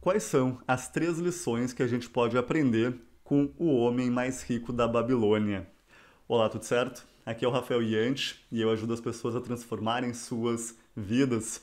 Quais são as três lições que a gente pode aprender com o homem mais rico da Babilônia? Olá, tudo certo? Aqui é o Rafael Yante e eu ajudo as pessoas a transformarem suas vidas.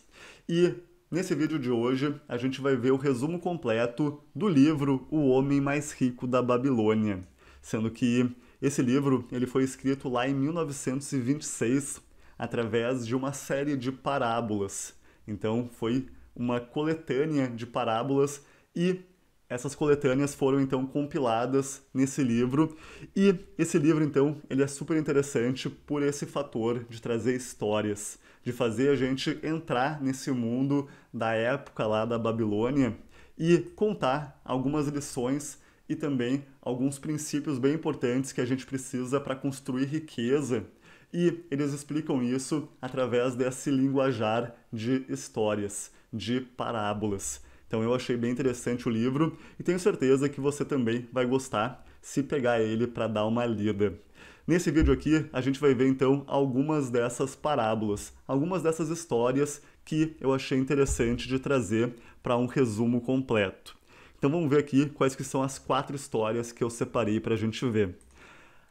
E nesse vídeo de hoje a gente vai ver o resumo completo do livro O Homem Mais Rico da Babilônia, sendo que esse livro ele foi escrito lá em 1926 através de uma série de parábolas. Então foi uma coletânea de parábolas e essas coletâneas foram então compiladas nesse livro e esse livro então ele é super interessante por esse fator de trazer histórias, de fazer a gente entrar nesse mundo da época lá da Babilônia e contar algumas lições e também alguns princípios bem importantes que a gente precisa para construir riqueza. E eles explicam isso através desse linguajar de histórias de parábolas. Então eu achei bem interessante o livro e tenho certeza que você também vai gostar se pegar ele para dar uma lida. Nesse vídeo aqui, a gente vai ver então algumas dessas parábolas, algumas dessas histórias que eu achei interessante de trazer para um resumo completo. Então vamos ver aqui quais que são as quatro histórias que eu separei para a gente ver.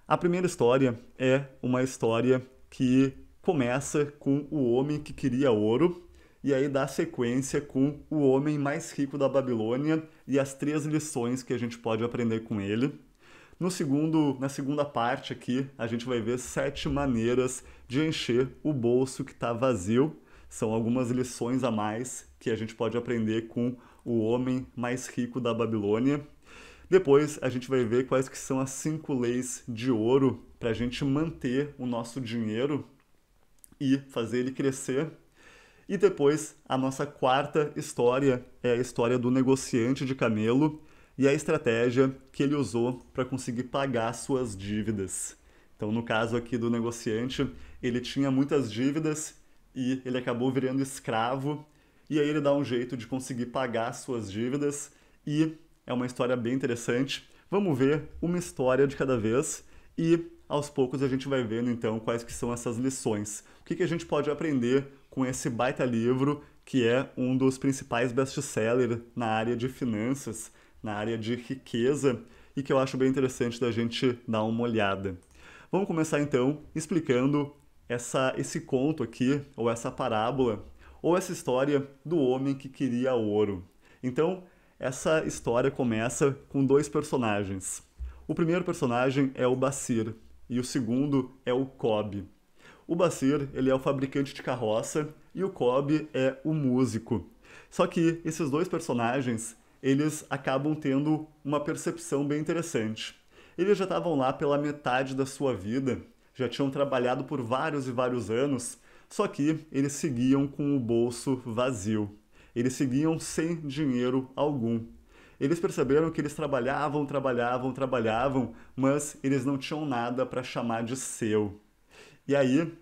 A primeira história é uma história que começa com o homem que queria ouro e aí dá sequência com o homem mais rico da Babilônia e as três lições que a gente pode aprender com ele. No segundo, na segunda parte aqui, a gente vai ver sete maneiras de encher o bolso que está vazio. São algumas lições a mais que a gente pode aprender com o homem mais rico da Babilônia. Depois a gente vai ver quais que são as cinco leis de ouro para a gente manter o nosso dinheiro e fazer ele crescer. E depois, a nossa quarta história é a história do negociante de camelo e a estratégia que ele usou para conseguir pagar suas dívidas. Então, no caso aqui do negociante, ele tinha muitas dívidas e ele acabou virando escravo, e aí ele dá um jeito de conseguir pagar suas dívidas e é uma história bem interessante. Vamos ver uma história de cada vez e aos poucos a gente vai vendo então quais que são essas lições. O que, que a gente pode aprender com esse baita livro que é um dos principais best-sellers na área de finanças, na área de riqueza e que eu acho bem interessante da gente dar uma olhada. Vamos começar então explicando essa, esse conto aqui, ou essa parábola, ou essa história do homem que queria ouro. Então, essa história começa com dois personagens. O primeiro personagem é o Basir e o segundo é o Cobb. O Bacir, ele é o fabricante de carroça e o Cobb é o músico. Só que esses dois personagens, eles acabam tendo uma percepção bem interessante. Eles já estavam lá pela metade da sua vida, já tinham trabalhado por vários e vários anos, só que eles seguiam com o bolso vazio. Eles seguiam sem dinheiro algum. Eles perceberam que eles trabalhavam, trabalhavam, trabalhavam, mas eles não tinham nada para chamar de seu. E aí,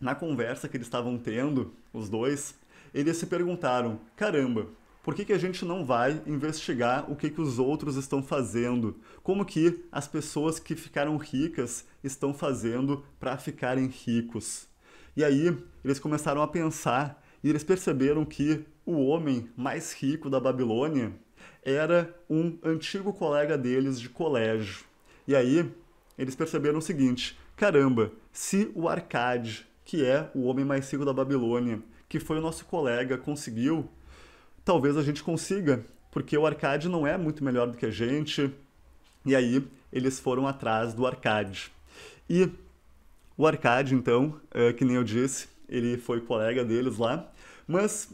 na conversa que eles estavam tendo, os dois, eles se perguntaram: caramba, por que, que a gente não vai investigar o que, que os outros estão fazendo? Como que as pessoas que ficaram ricas estão fazendo para ficarem ricos? E aí eles começaram a pensar e eles perceberam que o homem mais rico da Babilônia era um antigo colega deles de colégio. E aí eles perceberam o seguinte: caramba, se o Arcade, que é o homem mais rico da Babilônia, que foi o nosso colega, conseguiu, talvez a gente consiga, porque o Arcade não é muito melhor do que a gente. E aí eles foram atrás do Arcade. E o Arcade, então, é, que nem eu disse, ele foi colega deles lá, mas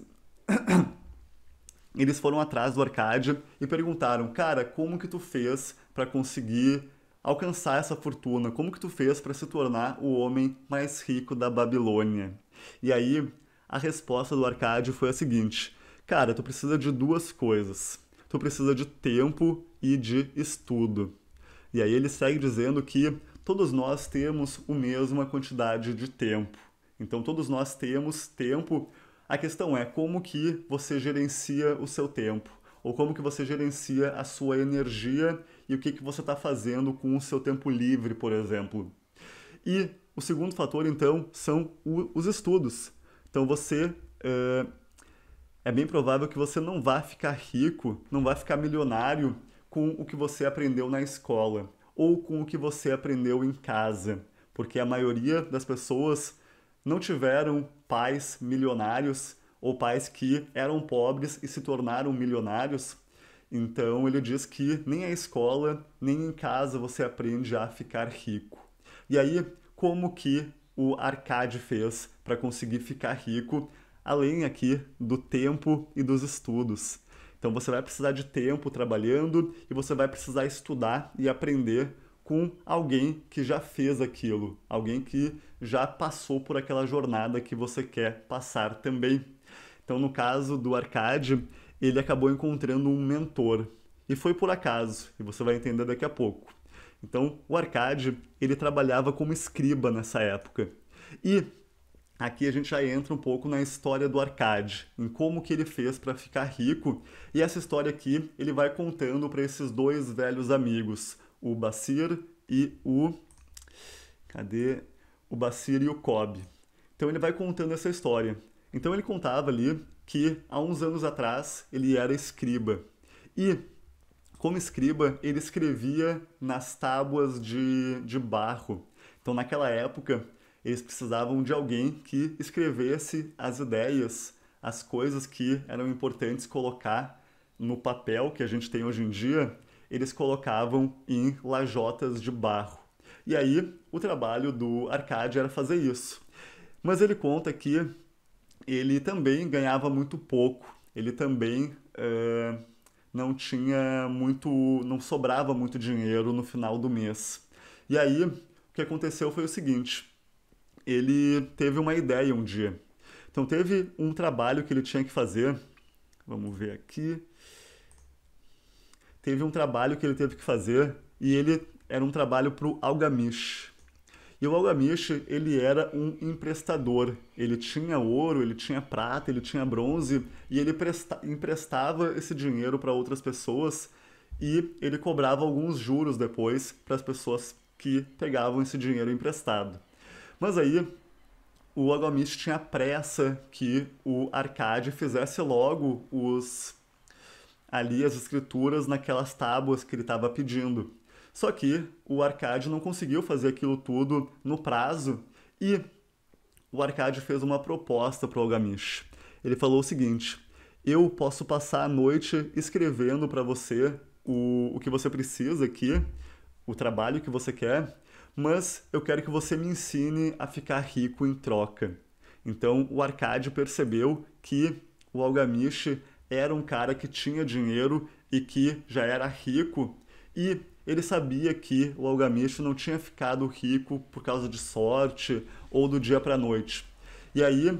eles foram atrás do Arcade e perguntaram: "Cara, como que tu fez para conseguir alcançar essa fortuna? Como que tu fez para se tornar o homem mais rico da Babilônia? E aí, a resposta do Arcádio foi a seguinte: Cara, tu precisa de duas coisas. Tu precisa de tempo e de estudo. E aí ele segue dizendo que todos nós temos a mesma quantidade de tempo. Então todos nós temos tempo. A questão é como que você gerencia o seu tempo ou como que você gerencia a sua energia e o que, que você está fazendo com o seu tempo livre, por exemplo. E o segundo fator, então, são o, os estudos. Então você. É, é bem provável que você não vá ficar rico, não vá ficar milionário com o que você aprendeu na escola ou com o que você aprendeu em casa, porque a maioria das pessoas não tiveram pais milionários ou pais que eram pobres e se tornaram milionários então ele diz que nem a escola, nem em casa você aprende a ficar rico. E aí, como que o Arcade fez para conseguir ficar rico, além aqui do tempo e dos estudos. Então você vai precisar de tempo trabalhando e você vai precisar estudar e aprender com alguém que já fez aquilo, alguém que já passou por aquela jornada que você quer passar também. Então, no caso do Arcade, ele acabou encontrando um mentor. E foi por acaso, e você vai entender daqui a pouco. Então, o Arcade, ele trabalhava como escriba nessa época. E aqui a gente já entra um pouco na história do Arcade, em como que ele fez para ficar rico. E essa história aqui, ele vai contando para esses dois velhos amigos, o Basir e o Cadê o Basir e o Cobb? Então ele vai contando essa história. Então ele contava ali que há uns anos atrás ele era escriba. E, como escriba, ele escrevia nas tábuas de, de barro. Então, naquela época, eles precisavam de alguém que escrevesse as ideias, as coisas que eram importantes colocar no papel que a gente tem hoje em dia, eles colocavam em lajotas de barro. E aí, o trabalho do Arcade era fazer isso. Mas ele conta que ele também ganhava muito pouco, ele também é, não tinha muito, não sobrava muito dinheiro no final do mês. E aí, o que aconteceu foi o seguinte: ele teve uma ideia um dia. Então, teve um trabalho que ele tinha que fazer. Vamos ver aqui. Teve um trabalho que ele teve que fazer e ele era um trabalho para o Algamish. E o Algamish, ele era um emprestador. Ele tinha ouro, ele tinha prata, ele tinha bronze e ele emprestava esse dinheiro para outras pessoas e ele cobrava alguns juros depois para as pessoas que pegavam esse dinheiro emprestado. Mas aí o Algamish tinha pressa que o Arcade fizesse logo os ali as escrituras naquelas tábuas que ele estava pedindo. Só que o Arcade não conseguiu fazer aquilo tudo no prazo e o Arcade fez uma proposta para o Algamish. Ele falou o seguinte: eu posso passar a noite escrevendo para você o, o que você precisa aqui, o trabalho que você quer, mas eu quero que você me ensine a ficar rico em troca. Então o Arcade percebeu que o Algamish era um cara que tinha dinheiro e que já era rico e ele sabia que o Algamish não tinha ficado rico por causa de sorte ou do dia para a noite. E aí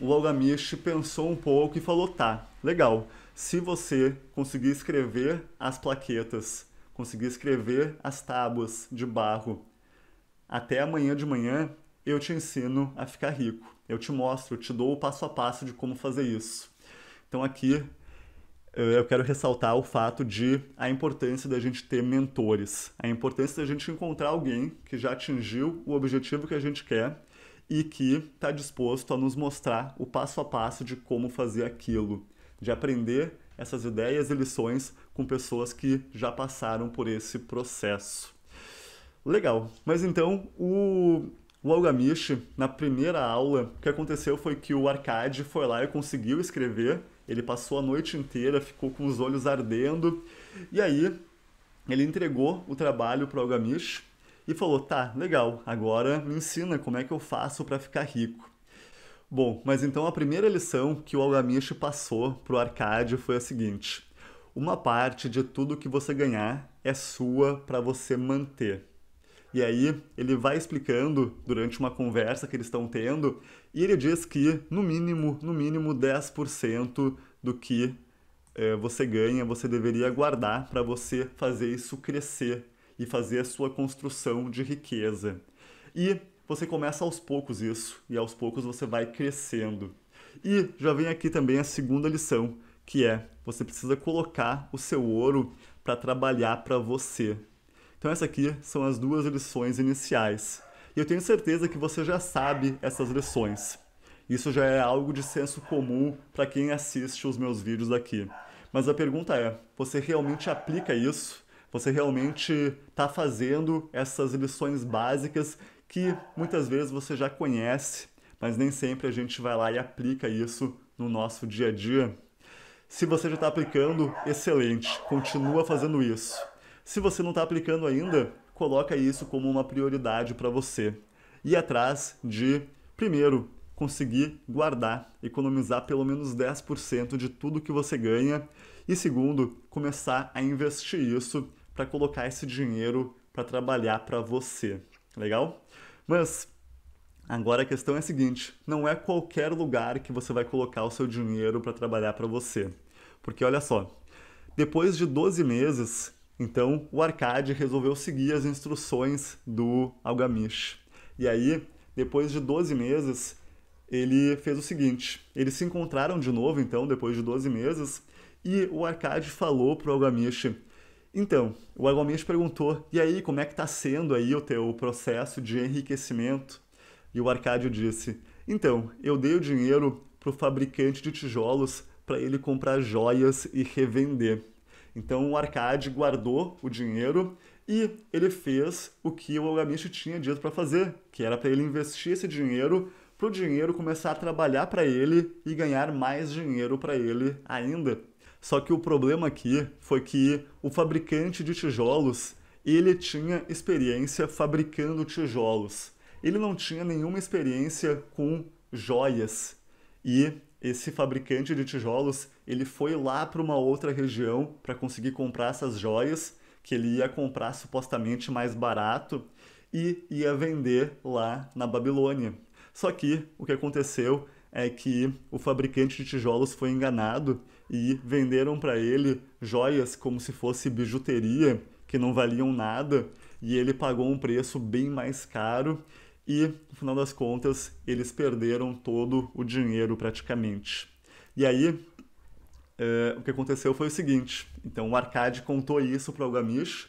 o Algamish pensou um pouco e falou: tá, legal, se você conseguir escrever as plaquetas, conseguir escrever as tábuas de barro até amanhã de manhã, eu te ensino a ficar rico. Eu te mostro, eu te dou o passo a passo de como fazer isso. Então aqui eu quero ressaltar o fato de a importância da gente ter mentores, a importância da gente encontrar alguém que já atingiu o objetivo que a gente quer e que está disposto a nos mostrar o passo a passo de como fazer aquilo, de aprender essas ideias e lições com pessoas que já passaram por esse processo. Legal, mas então o, o Algamish, na primeira aula, o que aconteceu foi que o Arcade foi lá e conseguiu escrever ele passou a noite inteira, ficou com os olhos ardendo. E aí, ele entregou o trabalho para o Gamish e falou: "Tá, legal. Agora me ensina como é que eu faço para ficar rico". Bom, mas então a primeira lição que o Algamish passou para o Arcade foi a seguinte: uma parte de tudo que você ganhar é sua para você manter. E aí ele vai explicando durante uma conversa que eles estão tendo, e ele diz que no mínimo, no mínimo 10% do que é, você ganha, você deveria guardar para você fazer isso crescer e fazer a sua construção de riqueza. E você começa aos poucos isso, e aos poucos você vai crescendo. E já vem aqui também a segunda lição, que é você precisa colocar o seu ouro para trabalhar para você. Então essa aqui são as duas lições iniciais. E eu tenho certeza que você já sabe essas lições. Isso já é algo de senso comum para quem assiste os meus vídeos aqui. Mas a pergunta é: você realmente aplica isso? Você realmente está fazendo essas lições básicas que muitas vezes você já conhece, mas nem sempre a gente vai lá e aplica isso no nosso dia a dia? Se você já está aplicando, excelente, continua fazendo isso. Se você não está aplicando ainda, coloca isso como uma prioridade para você. E atrás de, primeiro, conseguir guardar, economizar pelo menos 10% de tudo que você ganha. E segundo, começar a investir isso para colocar esse dinheiro para trabalhar para você. Legal? Mas agora a questão é a seguinte: não é qualquer lugar que você vai colocar o seu dinheiro para trabalhar para você. Porque olha só, depois de 12 meses, então o Arcade resolveu seguir as instruções do Algamish. E aí, depois de 12 meses, ele fez o seguinte: eles se encontraram de novo, então, depois de 12 meses, e o Arcade falou pro Algamish. Então, o Algamish perguntou: e aí, como é que está sendo aí o teu processo de enriquecimento? E o Arcádio disse: então, eu dei o dinheiro pro fabricante de tijolos para ele comprar joias e revender. Então o Arcade guardou o dinheiro e ele fez o que o Ogamishi tinha dito para fazer, que era para ele investir esse dinheiro para o dinheiro começar a trabalhar para ele e ganhar mais dinheiro para ele ainda. Só que o problema aqui foi que o fabricante de tijolos ele tinha experiência fabricando tijolos. Ele não tinha nenhuma experiência com joias. E esse fabricante de tijolos, ele foi lá para uma outra região para conseguir comprar essas joias que ele ia comprar supostamente mais barato e ia vender lá na Babilônia. Só que o que aconteceu é que o fabricante de tijolos foi enganado e venderam para ele joias como se fosse bijuteria que não valiam nada e ele pagou um preço bem mais caro e, no final das contas, eles perderam todo o dinheiro praticamente. E aí, é, o que aconteceu foi o seguinte: então o Arcade contou isso para o Algamish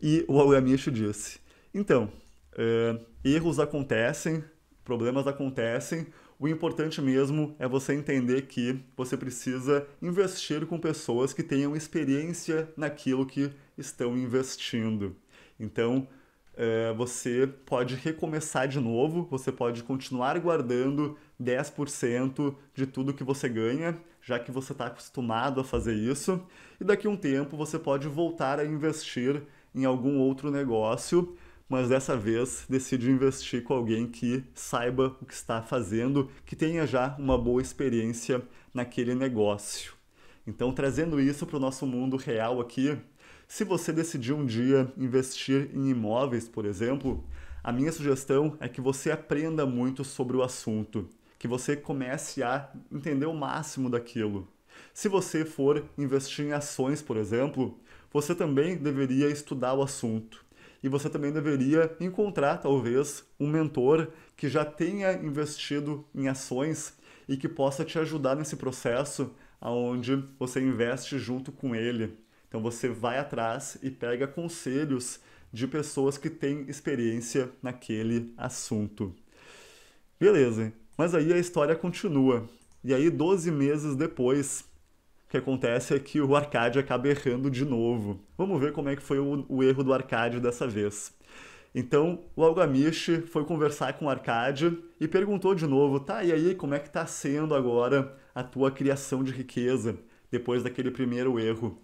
e o Algamish disse: então, é, erros acontecem, problemas acontecem. O importante mesmo é você entender que você precisa investir com pessoas que tenham experiência naquilo que estão investindo. Então, é, você pode recomeçar de novo, você pode continuar guardando 10% de tudo que você ganha, já que você está acostumado a fazer isso, e daqui a um tempo você pode voltar a investir em algum outro negócio, mas dessa vez decide investir com alguém que saiba o que está fazendo, que tenha já uma boa experiência naquele negócio. Então, trazendo isso para o nosso mundo real aqui, se você decidir um dia investir em imóveis, por exemplo, a minha sugestão é que você aprenda muito sobre o assunto, que você comece a entender o máximo daquilo. Se você for investir em ações, por exemplo, você também deveria estudar o assunto. E você também deveria encontrar, talvez, um mentor que já tenha investido em ações e que possa te ajudar nesse processo aonde você investe junto com ele. Então você vai atrás e pega conselhos de pessoas que têm experiência naquele assunto. Beleza, mas aí a história continua. E aí, 12 meses depois, o que acontece é que o Arcade acaba errando de novo. Vamos ver como é que foi o, o erro do Arcade dessa vez. Então, o Algamish foi conversar com o Arcade e perguntou de novo, tá, e aí, como é que tá sendo agora a tua criação de riqueza depois daquele primeiro erro?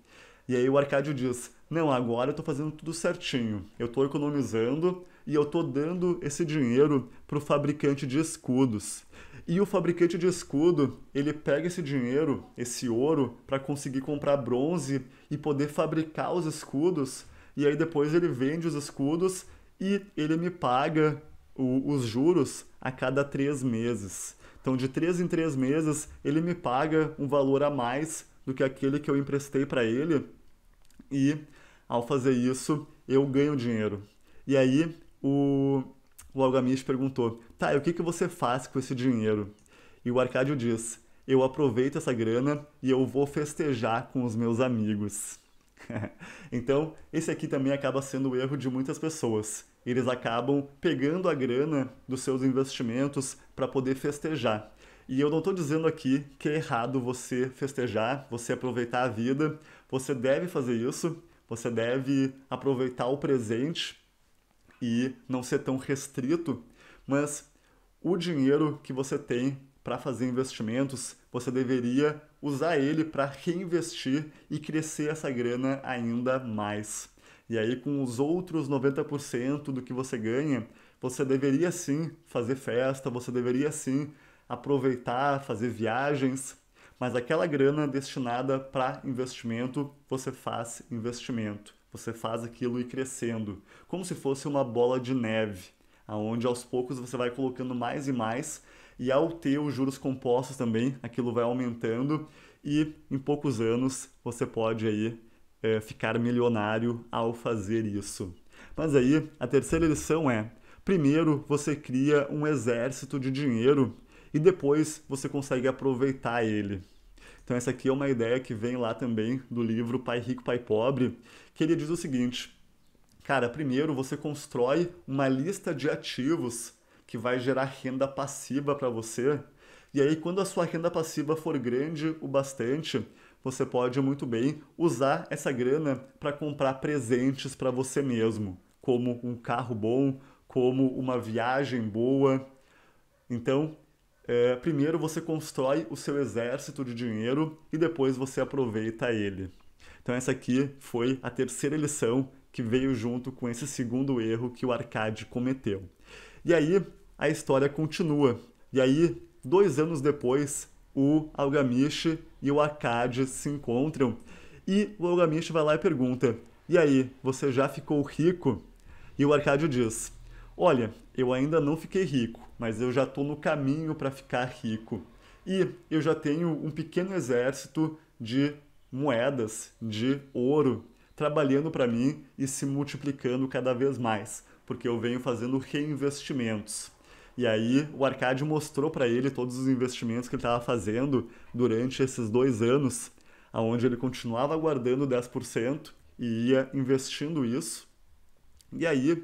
E aí o Arcádio diz: Não, agora eu estou fazendo tudo certinho. Eu estou economizando e eu estou dando esse dinheiro para o fabricante de escudos. E o fabricante de escudo, ele pega esse dinheiro, esse ouro, para conseguir comprar bronze e poder fabricar os escudos. E aí depois ele vende os escudos e ele me paga o, os juros a cada três meses. Então, de três em três meses, ele me paga um valor a mais do que aquele que eu emprestei para ele e ao fazer isso eu ganho dinheiro. E aí o, o Algamis perguntou: tá, e o que, que você faz com esse dinheiro? E o Arcádio diz: eu aproveito essa grana e eu vou festejar com os meus amigos. então, esse aqui também acaba sendo o erro de muitas pessoas. Eles acabam pegando a grana dos seus investimentos para poder festejar. E eu não estou dizendo aqui que é errado você festejar, você aproveitar a vida, você deve fazer isso, você deve aproveitar o presente e não ser tão restrito, mas o dinheiro que você tem para fazer investimentos, você deveria usar ele para reinvestir e crescer essa grana ainda mais. E aí, com os outros 90% do que você ganha, você deveria sim fazer festa, você deveria sim aproveitar, fazer viagens, mas aquela grana destinada para investimento, você faz investimento. Você faz aquilo e crescendo, como se fosse uma bola de neve, aonde aos poucos você vai colocando mais e mais, e ao ter os juros compostos também, aquilo vai aumentando e em poucos anos você pode aí é, ficar milionário ao fazer isso. Mas aí a terceira lição é: primeiro você cria um exército de dinheiro e depois você consegue aproveitar ele. Então essa aqui é uma ideia que vem lá também do livro Pai Rico, Pai Pobre, que ele diz o seguinte: Cara, primeiro você constrói uma lista de ativos que vai gerar renda passiva para você. E aí quando a sua renda passiva for grande o bastante, você pode muito bem usar essa grana para comprar presentes para você mesmo, como um carro bom, como uma viagem boa. Então, é, primeiro você constrói o seu exército de dinheiro e depois você aproveita ele. Então essa aqui foi a terceira lição que veio junto com esse segundo erro que o Arcade cometeu. E aí a história continua. E aí, dois anos depois, o Algamish e o Arcade se encontram e o Algamish vai lá e pergunta: E aí, você já ficou rico? E o Arcade diz: Olha, eu ainda não fiquei rico, mas eu já estou no caminho para ficar rico. E eu já tenho um pequeno exército de moedas de ouro trabalhando para mim e se multiplicando cada vez mais, porque eu venho fazendo reinvestimentos. E aí o Arcade mostrou para ele todos os investimentos que ele estava fazendo durante esses dois anos, aonde ele continuava guardando 10% e ia investindo isso. E aí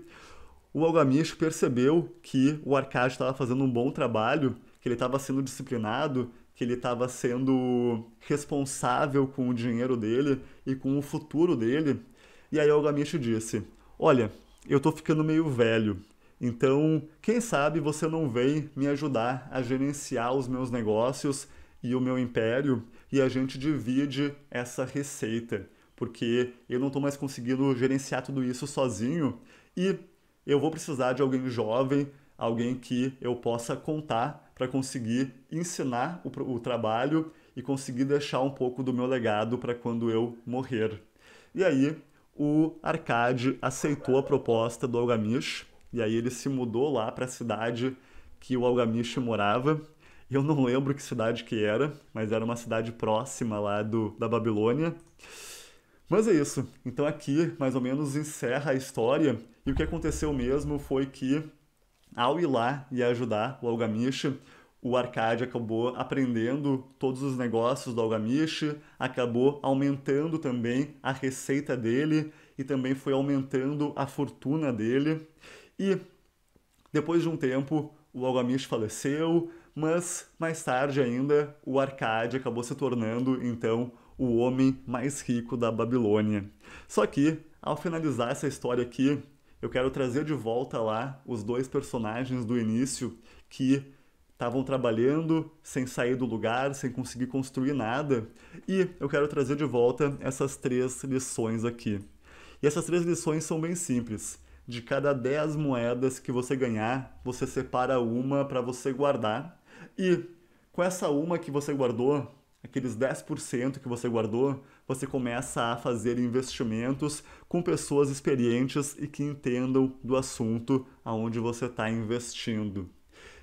o Algamish percebeu que o Arcade estava fazendo um bom trabalho, que ele estava sendo disciplinado, que ele estava sendo responsável com o dinheiro dele e com o futuro dele. E aí o Algamish disse: Olha, eu estou ficando meio velho, então quem sabe você não vem me ajudar a gerenciar os meus negócios e o meu império e a gente divide essa receita, porque eu não estou mais conseguindo gerenciar tudo isso sozinho. E eu vou precisar de alguém jovem, alguém que eu possa contar para conseguir ensinar o, o trabalho e conseguir deixar um pouco do meu legado para quando eu morrer. E aí o Arcade aceitou a proposta do Algamish, e aí ele se mudou lá para a cidade que o Algamish morava. Eu não lembro que cidade que era, mas era uma cidade próxima lá do, da Babilônia. Mas é isso. Então aqui, mais ou menos, encerra a história. E o que aconteceu mesmo foi que, ao ir lá e ajudar o Algamish, o Arcade acabou aprendendo todos os negócios do Algamish, acabou aumentando também a receita dele e também foi aumentando a fortuna dele. E depois de um tempo, o Algamish faleceu, mas mais tarde ainda o Arcade acabou se tornando então o homem mais rico da Babilônia. Só que, ao finalizar essa história aqui, eu quero trazer de volta lá os dois personagens do início que estavam trabalhando sem sair do lugar, sem conseguir construir nada, e eu quero trazer de volta essas três lições aqui. E essas três lições são bem simples. De cada 10 moedas que você ganhar, você separa uma para você guardar. E com essa uma que você guardou, aqueles 10% que você guardou, você começa a fazer investimentos com pessoas experientes e que entendam do assunto aonde você está investindo.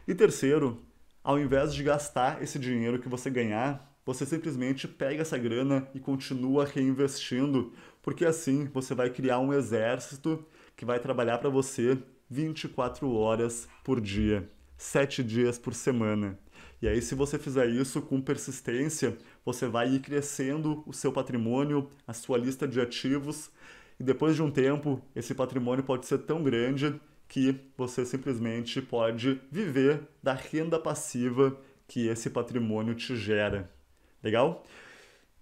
E terceiro, ao invés de gastar esse dinheiro que você ganhar, você simplesmente pega essa grana e continua reinvestindo, porque assim você vai criar um exército que vai trabalhar para você 24 horas por dia, 7 dias por semana. E aí, se você fizer isso com persistência, você vai ir crescendo o seu patrimônio, a sua lista de ativos, e depois de um tempo, esse patrimônio pode ser tão grande que você simplesmente pode viver da renda passiva que esse patrimônio te gera. Legal?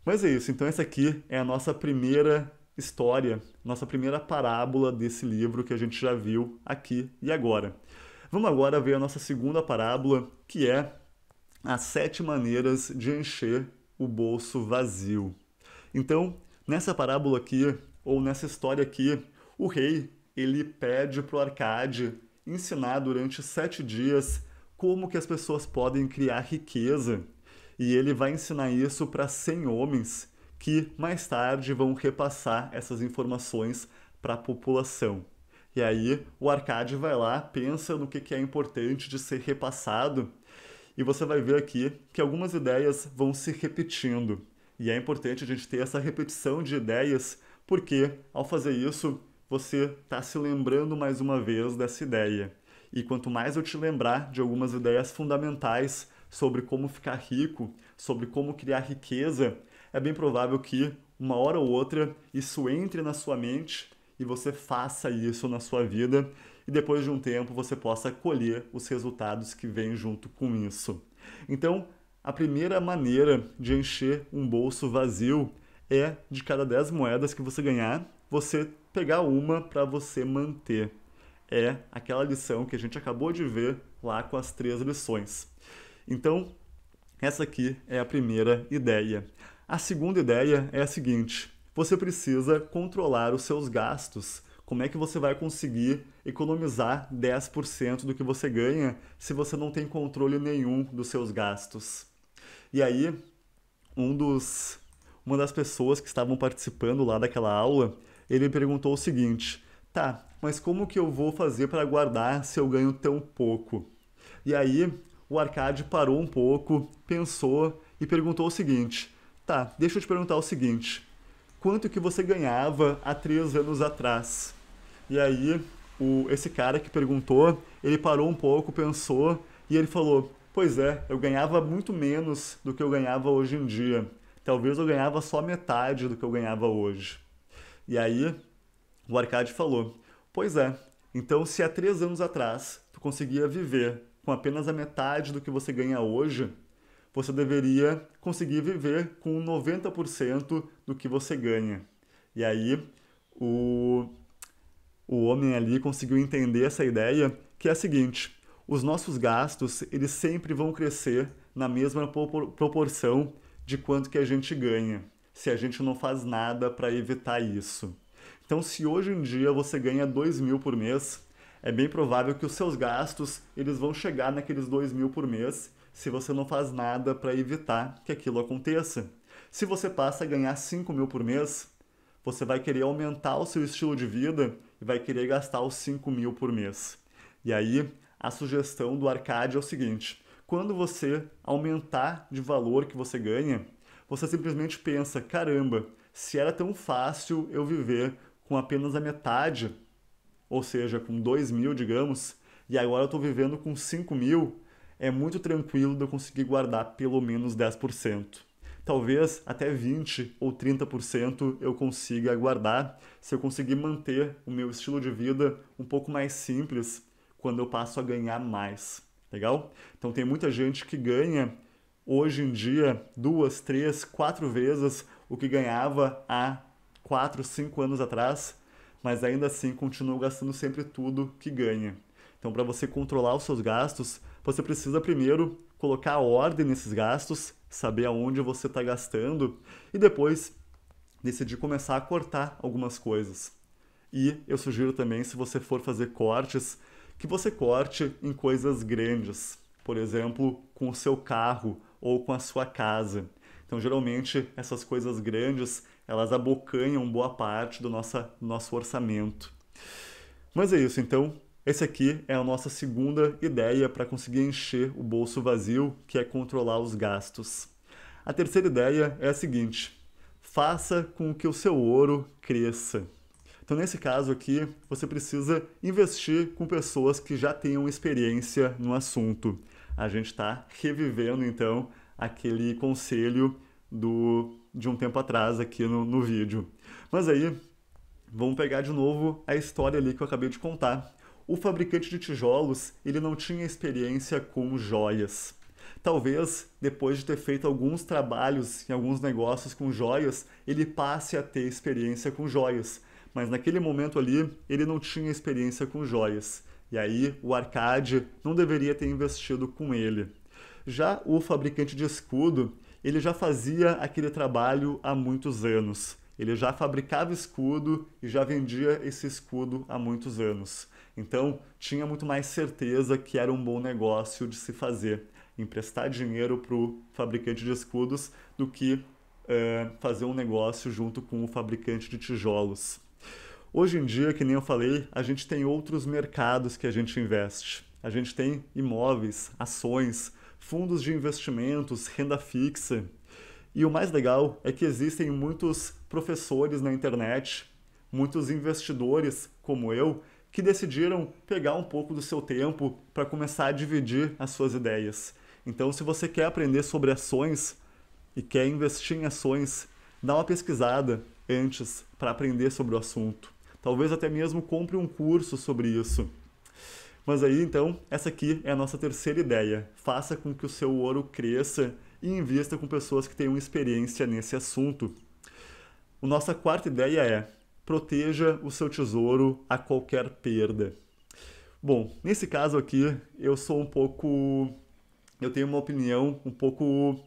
Mas é isso, então essa aqui é a nossa primeira história, nossa primeira parábola desse livro que a gente já viu aqui e agora. Vamos agora ver a nossa segunda parábola, que é as sete maneiras de encher o bolso vazio. Então, nessa parábola aqui, ou nessa história aqui, o rei ele pede para o Arcade ensinar durante sete dias como que as pessoas podem criar riqueza. E ele vai ensinar isso para 100 homens que mais tarde vão repassar essas informações para a população. E aí o Arcade vai lá, pensa no que, que é importante de ser repassado e você vai ver aqui que algumas ideias vão se repetindo. E é importante a gente ter essa repetição de ideias, porque ao fazer isso, você está se lembrando mais uma vez dessa ideia. E quanto mais eu te lembrar de algumas ideias fundamentais sobre como ficar rico, sobre como criar riqueza, é bem provável que uma hora ou outra isso entre na sua mente e você faça isso na sua vida e depois de um tempo você possa colher os resultados que vêm junto com isso. Então, a primeira maneira de encher um bolso vazio é de cada 10 moedas que você ganhar, você pegar uma para você manter. É aquela lição que a gente acabou de ver lá com as três lições. Então, essa aqui é a primeira ideia. A segunda ideia é a seguinte: você precisa controlar os seus gastos como é que você vai conseguir economizar 10% do que você ganha se você não tem controle nenhum dos seus gastos? E aí, um dos, uma das pessoas que estavam participando lá daquela aula, ele perguntou o seguinte: "Tá, mas como que eu vou fazer para guardar se eu ganho tão pouco?" E aí, o Arcade parou um pouco, pensou e perguntou o seguinte: "Tá, deixa eu te perguntar o seguinte: quanto que você ganhava há três anos atrás?" E aí, o, esse cara que perguntou, ele parou um pouco, pensou e ele falou: Pois é, eu ganhava muito menos do que eu ganhava hoje em dia. Talvez eu ganhava só metade do que eu ganhava hoje. E aí, o Arcade falou: Pois é, então se há três anos atrás tu conseguia viver com apenas a metade do que você ganha hoje, você deveria conseguir viver com 90% do que você ganha. E aí, o o homem ali conseguiu entender essa ideia, que é a seguinte: os nossos gastos, eles sempre vão crescer na mesma proporção de quanto que a gente ganha, se a gente não faz nada para evitar isso. Então, se hoje em dia você ganha 2 mil por mês, é bem provável que os seus gastos eles vão chegar naqueles 2 mil por mês se você não faz nada para evitar que aquilo aconteça. Se você passa a ganhar 5 mil por mês, você vai querer aumentar o seu estilo de vida e vai querer gastar os 5 mil por mês. E aí, a sugestão do Arcade é o seguinte: quando você aumentar de valor que você ganha, você simplesmente pensa, caramba, se era tão fácil eu viver com apenas a metade, ou seja, com 2 mil, digamos, e agora eu estou vivendo com 5 mil, é muito tranquilo de eu conseguir guardar pelo menos 10% talvez até 20 ou 30% eu consiga guardar se eu conseguir manter o meu estilo de vida um pouco mais simples quando eu passo a ganhar mais. Legal? Então tem muita gente que ganha hoje em dia duas, três, quatro vezes o que ganhava há quatro, cinco anos atrás, mas ainda assim continua gastando sempre tudo que ganha. Então, para você controlar os seus gastos, você precisa primeiro colocar ordem nesses gastos saber aonde você está gastando e depois decidir começar a cortar algumas coisas. E eu sugiro também, se você for fazer cortes, que você corte em coisas grandes, por exemplo, com o seu carro ou com a sua casa. Então, geralmente, essas coisas grandes, elas abocanham boa parte do nossa, nosso orçamento. Mas é isso, então, essa aqui é a nossa segunda ideia para conseguir encher o bolso vazio, que é controlar os gastos. A terceira ideia é a seguinte: faça com que o seu ouro cresça. Então, nesse caso aqui, você precisa investir com pessoas que já tenham experiência no assunto. A gente está revivendo, então, aquele conselho do, de um tempo atrás aqui no, no vídeo. Mas aí, vamos pegar de novo a história ali que eu acabei de contar o fabricante de tijolos ele não tinha experiência com joias. Talvez, depois de ter feito alguns trabalhos em alguns negócios com joias, ele passe a ter experiência com joias. Mas naquele momento ali, ele não tinha experiência com joias. E aí, o Arcade não deveria ter investido com ele. Já o fabricante de escudo, ele já fazia aquele trabalho há muitos anos ele já fabricava escudo e já vendia esse escudo há muitos anos. Então, tinha muito mais certeza que era um bom negócio de se fazer emprestar dinheiro para o fabricante de escudos do que eh, fazer um negócio junto com o fabricante de tijolos. Hoje em dia, que nem eu falei, a gente tem outros mercados que a gente investe. A gente tem imóveis, ações, fundos de investimentos, renda fixa, e o mais legal é que existem muitos professores na internet, muitos investidores como eu, que decidiram pegar um pouco do seu tempo para começar a dividir as suas ideias. Então, se você quer aprender sobre ações e quer investir em ações, dá uma pesquisada antes para aprender sobre o assunto. Talvez até mesmo compre um curso sobre isso. Mas aí, então, essa aqui é a nossa terceira ideia. Faça com que o seu ouro cresça e invista com pessoas que tenham experiência nesse assunto. A nossa quarta ideia é proteja o seu tesouro a qualquer perda. Bom, nesse caso aqui, eu sou um pouco. Eu tenho uma opinião um pouco.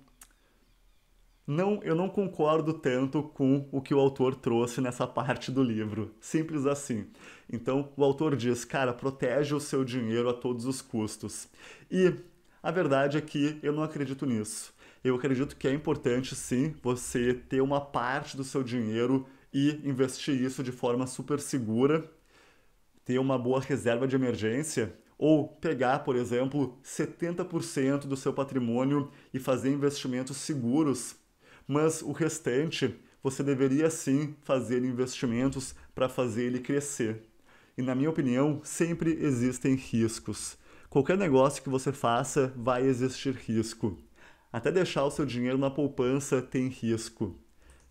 Não, eu não concordo tanto com o que o autor trouxe nessa parte do livro. Simples assim. Então, o autor diz: cara, protege o seu dinheiro a todos os custos. E a verdade é que eu não acredito nisso. Eu acredito que é importante sim você ter uma parte do seu dinheiro e investir isso de forma super segura, ter uma boa reserva de emergência ou pegar, por exemplo, 70% do seu patrimônio e fazer investimentos seguros, mas o restante você deveria sim fazer investimentos para fazer ele crescer. E na minha opinião, sempre existem riscos. Qualquer negócio que você faça vai existir risco. Até deixar o seu dinheiro na poupança tem risco.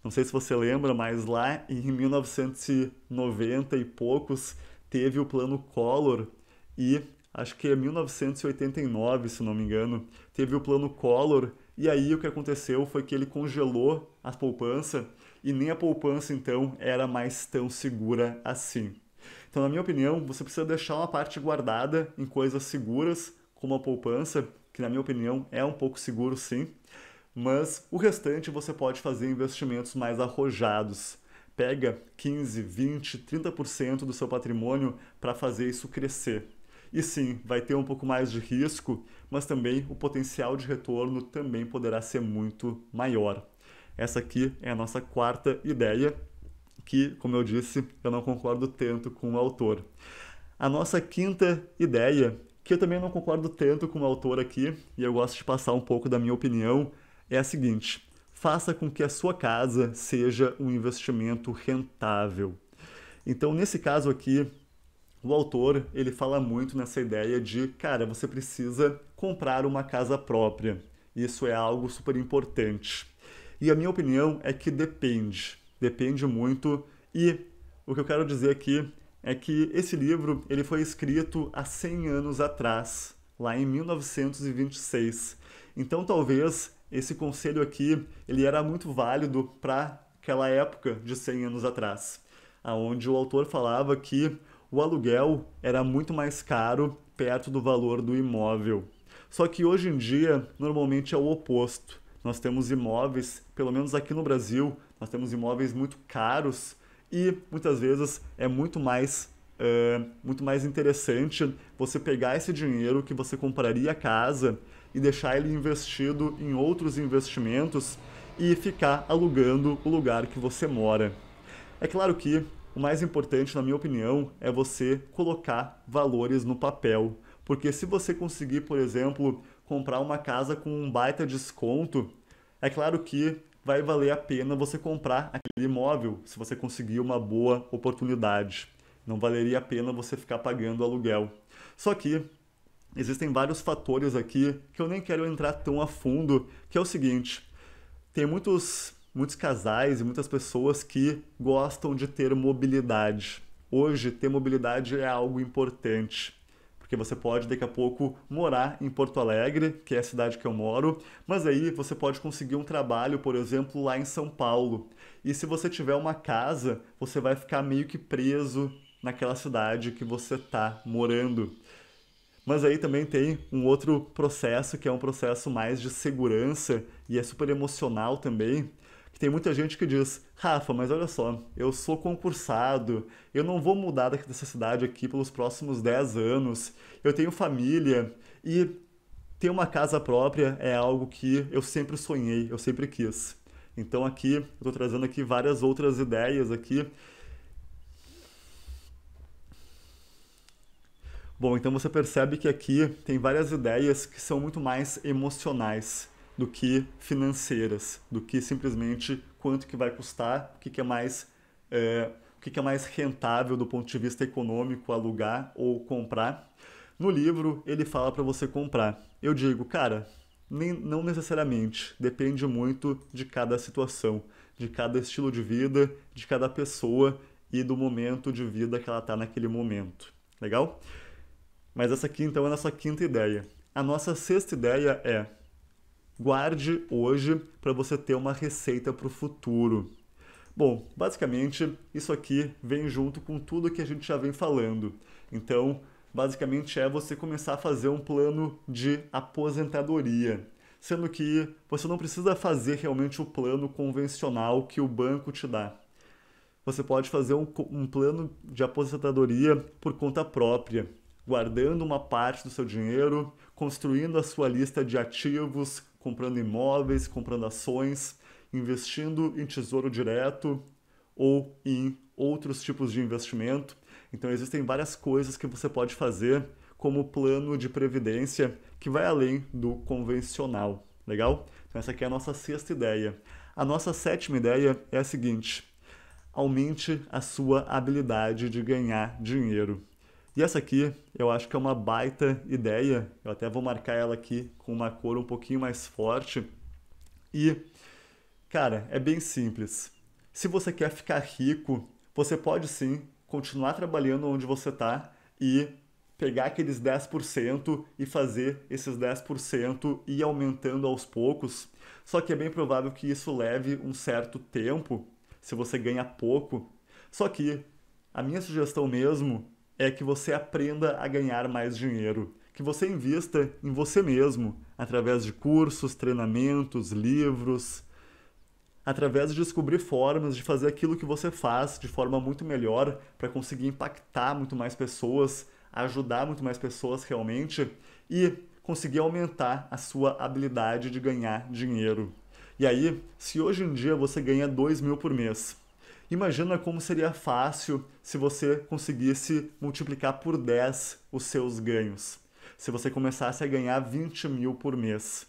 Não sei se você lembra, mas lá em 1990 e poucos teve o plano Collor e acho que é 1989, se não me engano, teve o plano Collor e aí o que aconteceu foi que ele congelou a poupança e nem a poupança então era mais tão segura assim. Então, na minha opinião, você precisa deixar uma parte guardada em coisas seguras, como a poupança, que na minha opinião é um pouco seguro sim, mas o restante você pode fazer investimentos mais arrojados. Pega 15, 20, 30% do seu patrimônio para fazer isso crescer. E sim, vai ter um pouco mais de risco, mas também o potencial de retorno também poderá ser muito maior. Essa aqui é a nossa quarta ideia, que, como eu disse, eu não concordo tanto com o autor. A nossa quinta ideia que eu também não concordo tanto com o autor aqui, e eu gosto de passar um pouco da minha opinião, é a seguinte: faça com que a sua casa seja um investimento rentável. Então, nesse caso aqui, o autor, ele fala muito nessa ideia de, cara, você precisa comprar uma casa própria. Isso é algo super importante. E a minha opinião é que depende, depende muito e o que eu quero dizer aqui é que esse livro ele foi escrito há 100 anos atrás, lá em 1926. Então talvez esse conselho aqui ele era muito válido para aquela época de 100 anos atrás, aonde o autor falava que o aluguel era muito mais caro perto do valor do imóvel. Só que hoje em dia normalmente é o oposto. Nós temos imóveis, pelo menos aqui no Brasil, nós temos imóveis muito caros e muitas vezes é muito mais eh, muito mais interessante você pegar esse dinheiro que você compraria a casa e deixar ele investido em outros investimentos e ficar alugando o lugar que você mora. É claro que o mais importante, na minha opinião, é você colocar valores no papel, porque se você conseguir, por exemplo, comprar uma casa com um baita desconto, é claro que vai valer a pena você comprar aquele imóvel se você conseguir uma boa oportunidade. Não valeria a pena você ficar pagando aluguel. Só que existem vários fatores aqui que eu nem quero entrar tão a fundo, que é o seguinte: tem muitos muitos casais e muitas pessoas que gostam de ter mobilidade. Hoje, ter mobilidade é algo importante porque você pode daqui a pouco morar em Porto Alegre, que é a cidade que eu moro, mas aí você pode conseguir um trabalho, por exemplo, lá em São Paulo. E se você tiver uma casa, você vai ficar meio que preso naquela cidade que você está morando. Mas aí também tem um outro processo que é um processo mais de segurança e é super emocional também, tem muita gente que diz, Rafa, mas olha só, eu sou concursado, eu não vou mudar daqui dessa cidade aqui pelos próximos 10 anos, eu tenho família e ter uma casa própria é algo que eu sempre sonhei, eu sempre quis. Então aqui, eu estou trazendo aqui várias outras ideias aqui Bom, então você percebe que aqui tem várias ideias que são muito mais emocionais do que financeiras, do que simplesmente quanto que vai custar, o que, que é mais é, o que, que é mais rentável do ponto de vista econômico alugar ou comprar. No livro ele fala para você comprar. Eu digo, cara, nem, não necessariamente. Depende muito de cada situação, de cada estilo de vida, de cada pessoa e do momento de vida que ela está naquele momento. Legal? Mas essa aqui então é a nossa quinta ideia. A nossa sexta ideia é Guarde hoje para você ter uma receita para o futuro. Bom, basicamente isso aqui vem junto com tudo que a gente já vem falando. Então, basicamente é você começar a fazer um plano de aposentadoria, sendo que você não precisa fazer realmente o plano convencional que o banco te dá. Você pode fazer um, um plano de aposentadoria por conta própria, guardando uma parte do seu dinheiro, construindo a sua lista de ativos, comprando imóveis, comprando ações, investindo em tesouro direto ou em outros tipos de investimento. Então existem várias coisas que você pode fazer como plano de previdência que vai além do convencional. Legal? Então essa aqui é a nossa sexta ideia. A nossa sétima ideia é a seguinte: aumente a sua habilidade de ganhar dinheiro. E essa aqui eu acho que é uma baita ideia. Eu até vou marcar ela aqui com uma cor um pouquinho mais forte. E, cara, é bem simples. Se você quer ficar rico, você pode sim continuar trabalhando onde você está e pegar aqueles 10% e fazer esses 10% e aumentando aos poucos. Só que é bem provável que isso leve um certo tempo, se você ganha pouco. Só que a minha sugestão mesmo é que você aprenda a ganhar mais dinheiro, que você invista em você mesmo, através de cursos, treinamentos, livros, através de descobrir formas de fazer aquilo que você faz de forma muito melhor para conseguir impactar muito mais pessoas, ajudar muito mais pessoas realmente e conseguir aumentar a sua habilidade de ganhar dinheiro. E aí, se hoje em dia você ganha 2 mil por mês, Imagina como seria fácil se você conseguisse multiplicar por 10 os seus ganhos. Se você começasse a ganhar 20 mil por mês.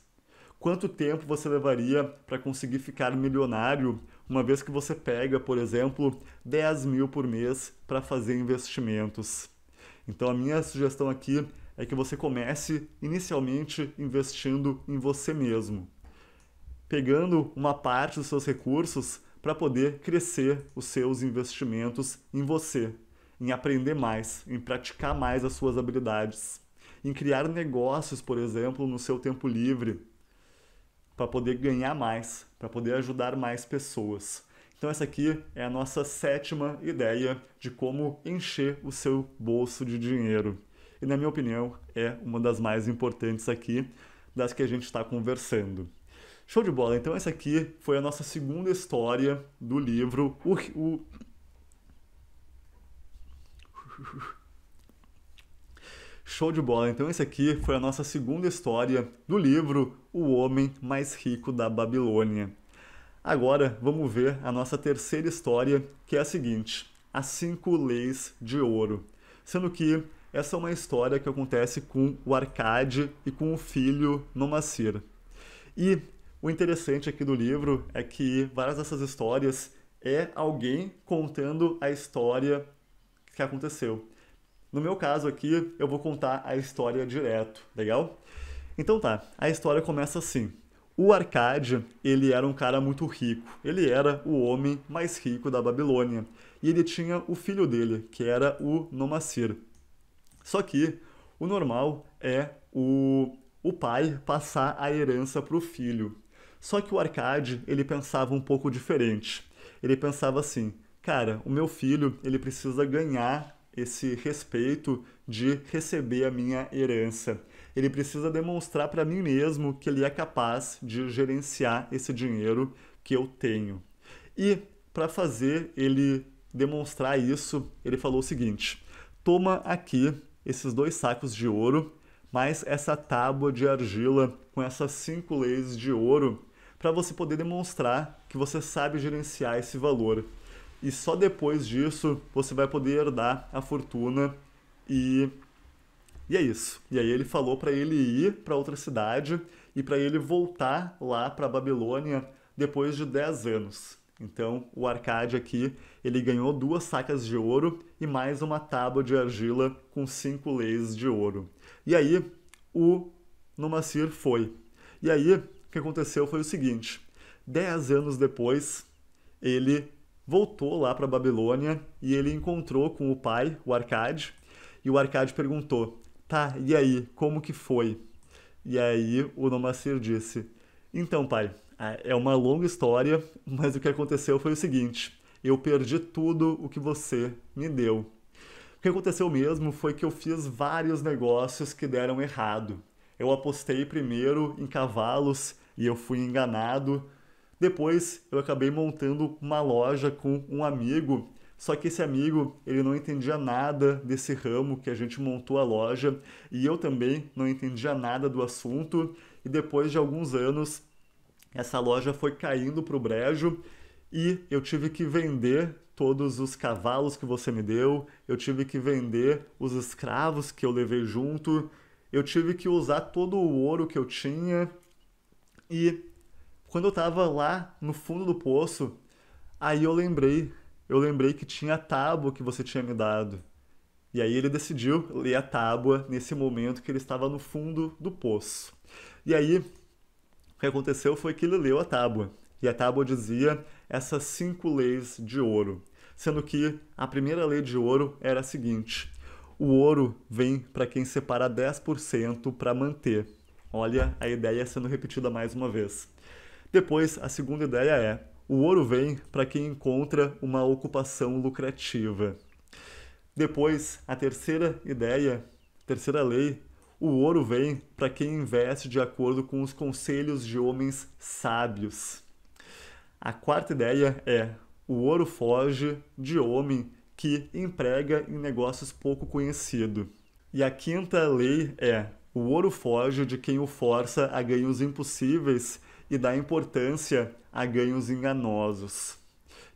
Quanto tempo você levaria para conseguir ficar milionário, uma vez que você pega, por exemplo, 10 mil por mês para fazer investimentos? Então, a minha sugestão aqui é que você comece inicialmente investindo em você mesmo. Pegando uma parte dos seus recursos, para poder crescer os seus investimentos em você, em aprender mais, em praticar mais as suas habilidades, em criar negócios, por exemplo, no seu tempo livre, para poder ganhar mais, para poder ajudar mais pessoas. Então, essa aqui é a nossa sétima ideia de como encher o seu bolso de dinheiro. E, na minha opinião, é uma das mais importantes aqui das que a gente está conversando. Show de bola. Então essa aqui foi a nossa segunda história do livro o, o... Show de bola. Então esse aqui foi a nossa segunda história do livro O Homem Mais Rico da Babilônia. Agora vamos ver a nossa terceira história, que é a seguinte: As Cinco Leis de Ouro. Sendo que essa é uma história que acontece com o Arcade e com o filho Nomacir. E o interessante aqui do livro é que várias dessas histórias é alguém contando a história que aconteceu. No meu caso aqui, eu vou contar a história direto, legal? Então tá, a história começa assim. O Arcádia, ele era um cara muito rico. Ele era o homem mais rico da Babilônia. E ele tinha o filho dele, que era o Nomacir. Só que o normal é o, o pai passar a herança para o filho. Só que o Arcade, ele pensava um pouco diferente. Ele pensava assim: "Cara, o meu filho, ele precisa ganhar esse respeito de receber a minha herança. Ele precisa demonstrar para mim mesmo que ele é capaz de gerenciar esse dinheiro que eu tenho. E para fazer ele demonstrar isso, ele falou o seguinte: toma aqui esses dois sacos de ouro, mais essa tábua de argila com essas cinco leis de ouro para você poder demonstrar que você sabe gerenciar esse valor. E só depois disso você vai poder herdar a fortuna e e é isso. E aí ele falou para ele ir para outra cidade e para ele voltar lá para Babilônia depois de 10 anos. Então, o Arcade aqui, ele ganhou duas sacas de ouro e mais uma tábua de argila com cinco leis de ouro. E aí, o Nomacir foi. E aí, que aconteceu foi o seguinte: dez anos depois, ele voltou lá para Babilônia e ele encontrou com o pai, o Arcade, e o Arcade perguntou: "Tá, e aí, como que foi?" E aí o Nomacir disse: "Então, pai, é uma longa história, mas o que aconteceu foi o seguinte: eu perdi tudo o que você me deu." O que aconteceu mesmo foi que eu fiz vários negócios que deram errado. Eu apostei primeiro em cavalos e eu fui enganado. Depois eu acabei montando uma loja com um amigo, só que esse amigo ele não entendia nada desse ramo que a gente montou a loja e eu também não entendia nada do assunto. E depois de alguns anos, essa loja foi caindo para o brejo e eu tive que vender todos os cavalos que você me deu, eu tive que vender os escravos que eu levei junto, eu tive que usar todo o ouro que eu tinha e quando eu tava lá no fundo do poço, aí eu lembrei, eu lembrei que tinha a tábua que você tinha me dado. E aí ele decidiu ler a tábua nesse momento que ele estava no fundo do poço. E aí o que aconteceu foi que ele leu a tábua. E a tábua dizia essas cinco leis de ouro, sendo que a primeira lei de ouro era a seguinte: o ouro vem para quem separa 10% para manter. Olha a ideia sendo repetida mais uma vez. Depois, a segunda ideia é: o ouro vem para quem encontra uma ocupação lucrativa. Depois, a terceira ideia, terceira lei, o ouro vem para quem investe de acordo com os conselhos de homens sábios. A quarta ideia é: o ouro foge de homem que emprega em negócios pouco conhecido. E a quinta lei é: o ouro foge de quem o força a ganhos impossíveis e dá importância a ganhos enganosos.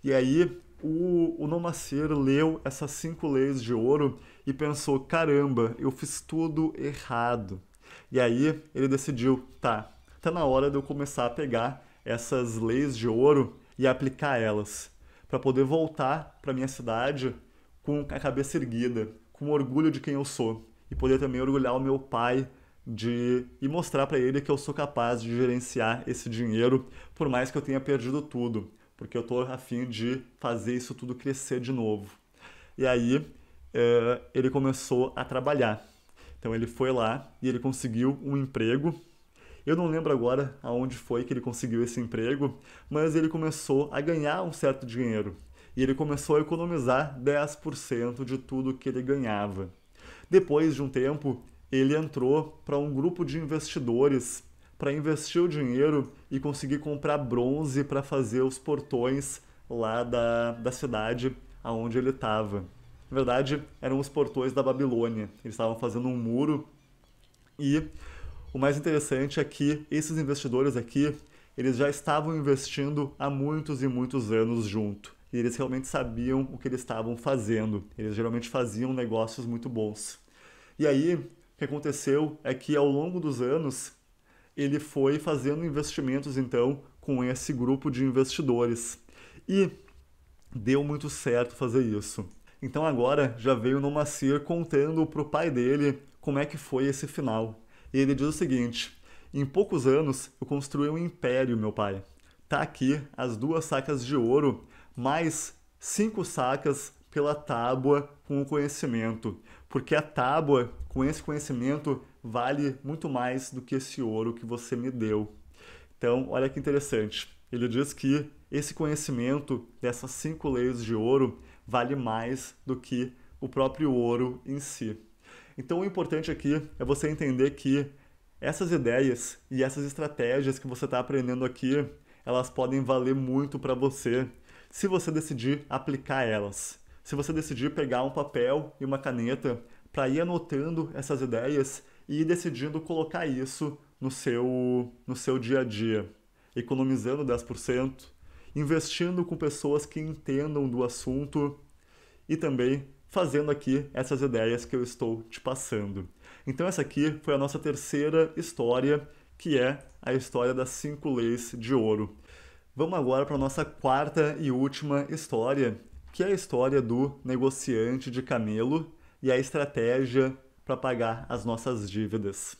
E aí, o, o Nomacer leu essas cinco leis de ouro e pensou: caramba, eu fiz tudo errado. E aí, ele decidiu: tá, tá na hora de eu começar a pegar essas leis de ouro e aplicar elas, para poder voltar para minha cidade com a cabeça erguida, com orgulho de quem eu sou e poder também orgulhar o meu pai de e mostrar para ele que eu sou capaz de gerenciar esse dinheiro, por mais que eu tenha perdido tudo, porque eu estou a fim de fazer isso tudo crescer de novo. E aí é, ele começou a trabalhar. Então ele foi lá e ele conseguiu um emprego. Eu não lembro agora aonde foi que ele conseguiu esse emprego, mas ele começou a ganhar um certo dinheiro. E ele começou a economizar 10% de tudo que ele ganhava. Depois de um tempo, ele entrou para um grupo de investidores para investir o dinheiro e conseguir comprar bronze para fazer os portões lá da, da cidade aonde ele estava. Na verdade, eram os portões da Babilônia. Eles estavam fazendo um muro e o mais interessante é que esses investidores aqui, eles já estavam investindo há muitos e muitos anos junto e eles realmente sabiam o que eles estavam fazendo. Eles geralmente faziam negócios muito bons. E aí, o que aconteceu é que ao longo dos anos, ele foi fazendo investimentos então com esse grupo de investidores. E deu muito certo fazer isso. Então agora já veio no Macir contando para o pai dele como é que foi esse final. E ele diz o seguinte: em poucos anos eu construí um império, meu pai. Tá aqui as duas sacas de ouro mais cinco sacas pela tábua com o conhecimento, porque a tábua com esse conhecimento vale muito mais do que esse ouro que você me deu. Então, olha que interessante. Ele diz que esse conhecimento dessas cinco leis de ouro vale mais do que o próprio ouro em si. Então, o importante aqui é você entender que essas ideias e essas estratégias que você está aprendendo aqui, elas podem valer muito para você se você decidir aplicar elas. Se você decidir pegar um papel e uma caneta para ir anotando essas ideias e ir decidindo colocar isso no seu, no seu dia a dia, economizando 10%, investindo com pessoas que entendam do assunto e também fazendo aqui essas ideias que eu estou te passando. Então essa aqui foi a nossa terceira história, que é a história das cinco leis de ouro. Vamos agora para a nossa quarta e última história, que é a história do negociante de camelo e a estratégia para pagar as nossas dívidas.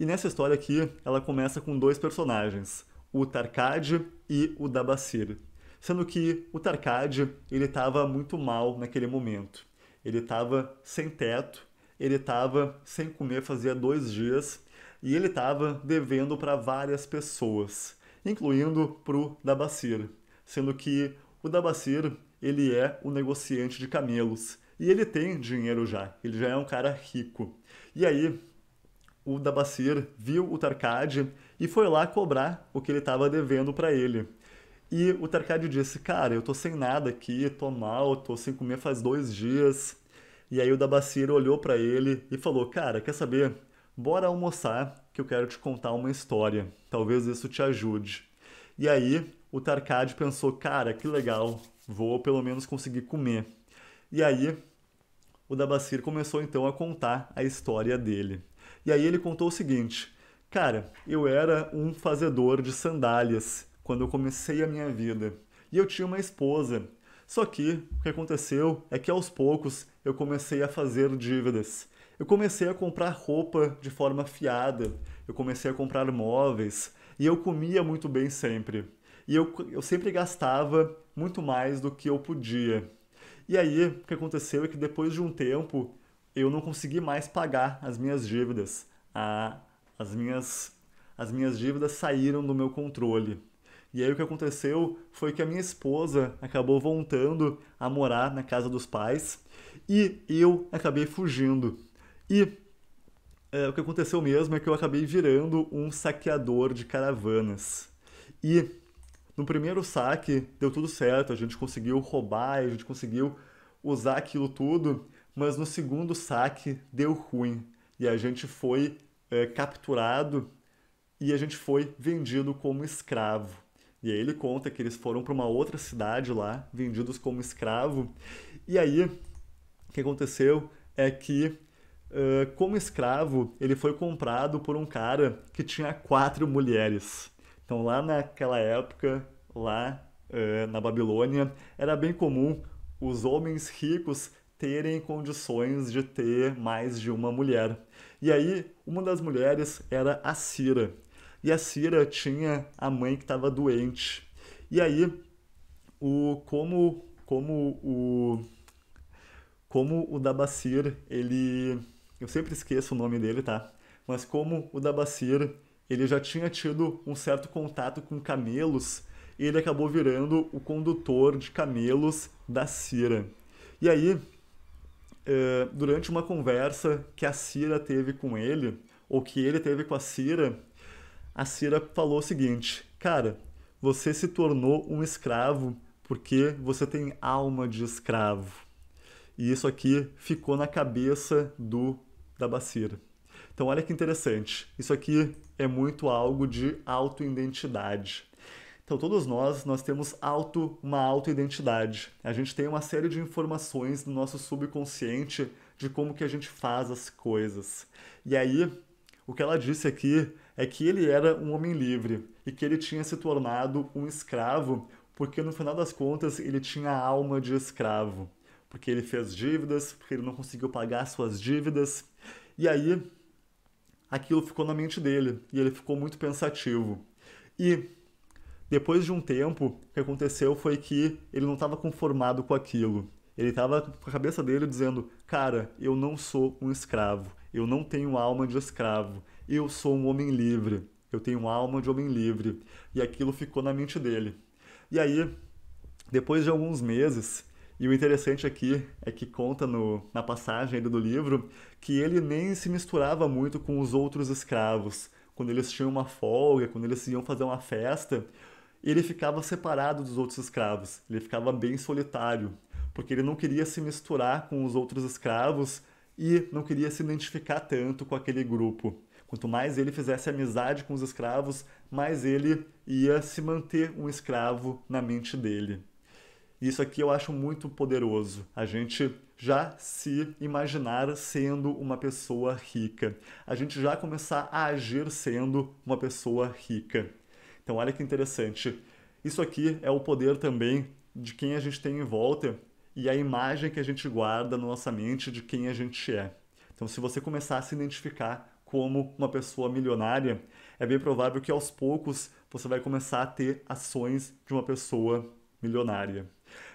E nessa história aqui, ela começa com dois personagens, o Tarkad e o Dabasir. Sendo que o Tarkad, ele estava muito mal naquele momento. Ele estava sem teto, ele estava sem comer fazia dois dias e ele estava devendo para várias pessoas incluindo para o Dabacir, sendo que o Dabacir ele é o um negociante de camelos e ele tem dinheiro já, ele já é um cara rico. E aí o Dabacir viu o Tarkad e foi lá cobrar o que ele estava devendo para ele. E o Tarkad disse: Cara, eu tô sem nada aqui, tô mal, tô sem comer faz dois dias. E aí o Dabacir olhou para ele e falou: Cara, quer saber? Bora almoçar que eu quero te contar uma história. Talvez isso te ajude. E aí, o Tarkad pensou, cara, que legal, vou pelo menos conseguir comer. E aí, o Dabasir começou então a contar a história dele. E aí ele contou o seguinte: Cara, eu era um fazedor de sandálias quando eu comecei a minha vida. E eu tinha uma esposa. Só que o que aconteceu é que aos poucos eu comecei a fazer dívidas eu comecei a comprar roupa de forma fiada, eu comecei a comprar móveis e eu comia muito bem sempre. E eu, eu sempre gastava muito mais do que eu podia. E aí, o que aconteceu é que depois de um tempo, eu não consegui mais pagar as minhas dívidas. as, minhas, as minhas dívidas saíram do meu controle. E aí o que aconteceu foi que a minha esposa acabou voltando a morar na casa dos pais e eu acabei fugindo. E é, o que aconteceu mesmo é que eu acabei virando um saqueador de caravanas. E no primeiro saque deu tudo certo, a gente conseguiu roubar, a gente conseguiu usar aquilo tudo, mas no segundo saque deu ruim e a gente foi é, capturado e a gente foi vendido como escravo. E aí ele conta que eles foram para uma outra cidade lá, vendidos como escravo. E aí, o que aconteceu é que ah, como escravo, ele foi comprado por um cara que tinha quatro mulheres. Então, lá naquela época, lá uh, na Babilônia, era bem comum os homens ricos terem condições de ter mais de uma mulher. E aí, uma das mulheres era a Cira. E a Cira tinha a mãe que estava doente. E aí, o como como o como o Dabacir, ele eu sempre esqueço o nome dele, tá? Mas como o Dabacir, ele já tinha tido um certo contato com camelos, ele acabou virando o condutor de camelos da Cira. E aí, eh, durante uma conversa que a Cira teve com ele, ou que ele teve com a Cira, a Cira falou o seguinte: Cara, você se tornou um escravo porque você tem alma de escravo. E isso aqui ficou na cabeça do da bacia. Então, olha que interessante. Isso aqui é muito algo de autoidentidade. Então, todos nós, nós temos auto, uma autoidentidade. A gente tem uma série de informações no nosso subconsciente de como que a gente faz as coisas. E aí, o que ela disse aqui é que ele era um homem livre e que ele tinha se tornado um escravo porque no final das contas ele tinha a alma de escravo. Porque ele fez dívidas, porque ele não conseguiu pagar suas dívidas, e aí aquilo ficou na mente dele e ele ficou muito pensativo. E depois de um tempo, o que aconteceu foi que ele não estava conformado com aquilo. Ele estava com a cabeça dele dizendo: Cara, eu não sou um escravo, eu não tenho alma de escravo, eu sou um homem livre, eu tenho alma de homem livre. E aquilo ficou na mente dele. E aí, depois de alguns meses, e o interessante aqui é que conta no, na passagem do livro que ele nem se misturava muito com os outros escravos. Quando eles tinham uma folga, quando eles iam fazer uma festa, ele ficava separado dos outros escravos. Ele ficava bem solitário, porque ele não queria se misturar com os outros escravos e não queria se identificar tanto com aquele grupo. Quanto mais ele fizesse amizade com os escravos, mais ele ia se manter um escravo na mente dele. E isso aqui eu acho muito poderoso. A gente já se imaginar sendo uma pessoa rica. A gente já começar a agir sendo uma pessoa rica. Então, olha que interessante. Isso aqui é o poder também de quem a gente tem em volta e a imagem que a gente guarda na nossa mente de quem a gente é. Então, se você começar a se identificar como uma pessoa milionária, é bem provável que aos poucos você vai começar a ter ações de uma pessoa milionária.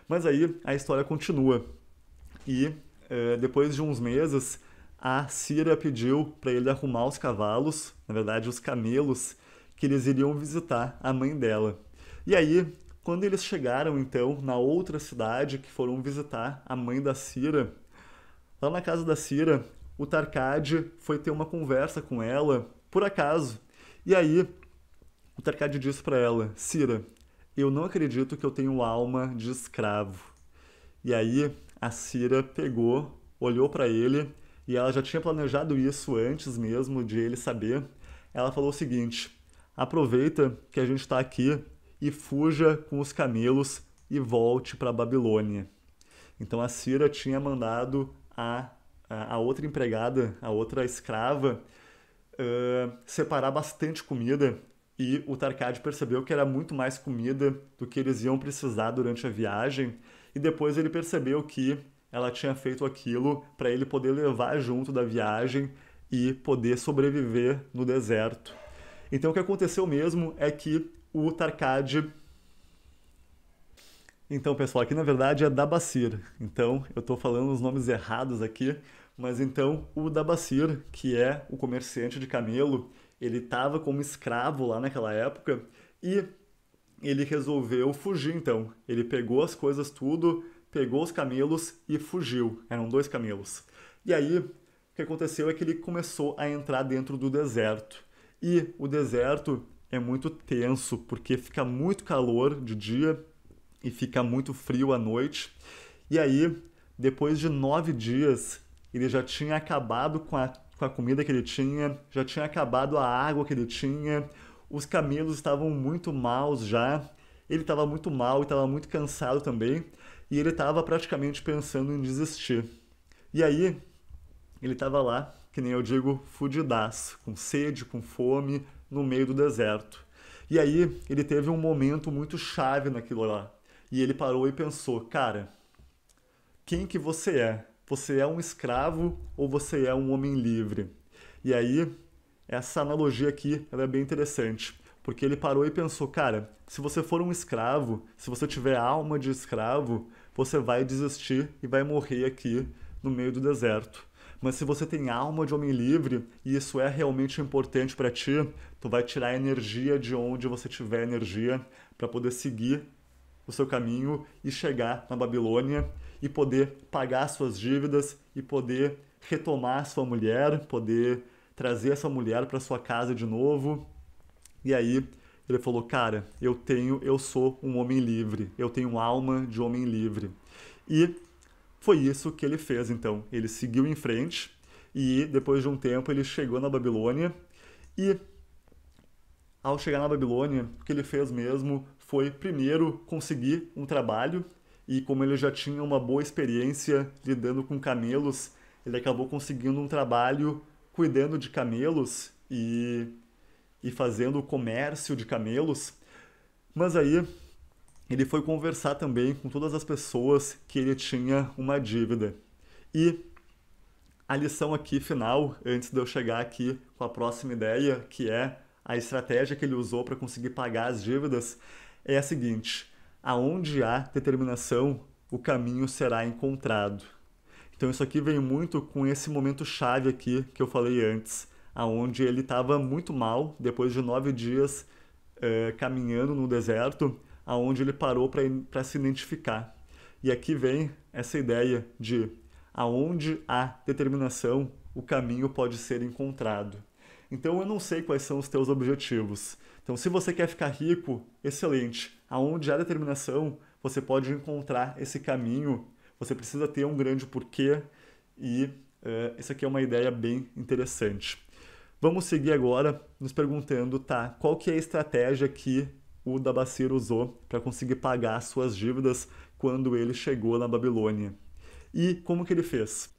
Mas aí a história continua. E é, depois de uns meses, a Cira pediu para ele arrumar os cavalos, na verdade, os camelos, que eles iriam visitar a mãe dela. E aí, quando eles chegaram, então, na outra cidade, que foram visitar a mãe da Cira, lá na casa da Cira, o Tarkad foi ter uma conversa com ela, por acaso. E aí, o Tarkad disse para ela: Cira, eu não acredito que eu tenho alma de escravo. E aí a Cira pegou, olhou para ele e ela já tinha planejado isso antes mesmo de ele saber. Ela falou o seguinte: aproveita que a gente está aqui e fuja com os camelos e volte para Babilônia. Então a Cira tinha mandado a, a, a outra empregada, a outra escrava, uh, separar bastante comida e o Tarkad percebeu que era muito mais comida do que eles iam precisar durante a viagem, e depois ele percebeu que ela tinha feito aquilo para ele poder levar junto da viagem e poder sobreviver no deserto. Então o que aconteceu mesmo é que o Tarkad então, pessoal, aqui na verdade é Dabasir. Então, eu estou falando os nomes errados aqui, mas então o Dabasir, que é o comerciante de camelo, ele estava como escravo lá naquela época e ele resolveu fugir então. Ele pegou as coisas tudo, pegou os camelos e fugiu. Eram dois camelos. E aí, o que aconteceu é que ele começou a entrar dentro do deserto. E o deserto é muito tenso, porque fica muito calor de dia e fica muito frio à noite. E aí, depois de nove dias, ele já tinha acabado com a com a comida que ele tinha, já tinha acabado a água que ele tinha, os camelos estavam muito maus já, ele estava muito mal e estava muito cansado também, e ele estava praticamente pensando em desistir. E aí, ele estava lá, que nem eu digo, fudidaço, com sede, com fome, no meio do deserto. E aí, ele teve um momento muito chave naquilo lá. E ele parou e pensou, cara, quem que você é? Você é um escravo ou você é um homem livre? E aí, essa analogia aqui ela é bem interessante, porque ele parou e pensou, cara, se você for um escravo, se você tiver alma de escravo, você vai desistir e vai morrer aqui no meio do deserto. Mas se você tem alma de homem livre e isso é realmente importante para ti, tu vai tirar energia de onde você tiver energia para poder seguir o seu caminho e chegar na Babilônia e poder pagar suas dívidas e poder retomar sua mulher, poder trazer essa mulher para sua casa de novo. E aí ele falou: "Cara, eu tenho, eu sou um homem livre. Eu tenho alma de homem livre". E foi isso que ele fez então. Ele seguiu em frente e depois de um tempo ele chegou na Babilônia e ao chegar na Babilônia, o que ele fez mesmo foi primeiro conseguir um trabalho e como ele já tinha uma boa experiência lidando com camelos, ele acabou conseguindo um trabalho cuidando de camelos e, e fazendo comércio de camelos. Mas aí ele foi conversar também com todas as pessoas que ele tinha uma dívida. E a lição aqui final, antes de eu chegar aqui com a próxima ideia, que é a estratégia que ele usou para conseguir pagar as dívidas, é a seguinte: aonde há determinação, o caminho será encontrado. Então isso aqui vem muito com esse momento chave aqui que eu falei antes, aonde ele estava muito mal depois de nove dias uh, caminhando no deserto, aonde ele parou para se identificar. E aqui vem essa ideia de aonde há determinação, o caminho pode ser encontrado. Então eu não sei quais são os teus objetivos. Então se você quer ficar rico, excelente aonde há determinação, você pode encontrar esse caminho. Você precisa ter um grande porquê e uh, é, essa aqui é uma ideia bem interessante. Vamos seguir agora nos perguntando, tá, qual que é a estratégia que o Dabacir usou para conseguir pagar suas dívidas quando ele chegou na Babilônia? E como que ele fez?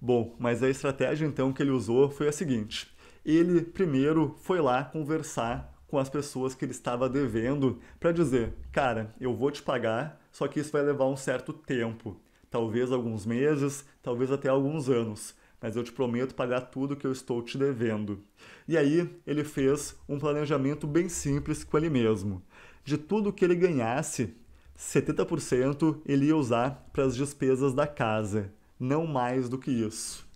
Bom, mas a estratégia então que ele usou foi a seguinte. Ele primeiro foi lá conversar com as pessoas que ele estava devendo para dizer: cara, eu vou te pagar, só que isso vai levar um certo tempo, talvez alguns meses, talvez até alguns anos. Mas eu te prometo pagar tudo que eu estou te devendo. E aí ele fez um planejamento bem simples com ele mesmo. De tudo que ele ganhasse, 70% ele ia usar para as despesas da casa, não mais do que isso.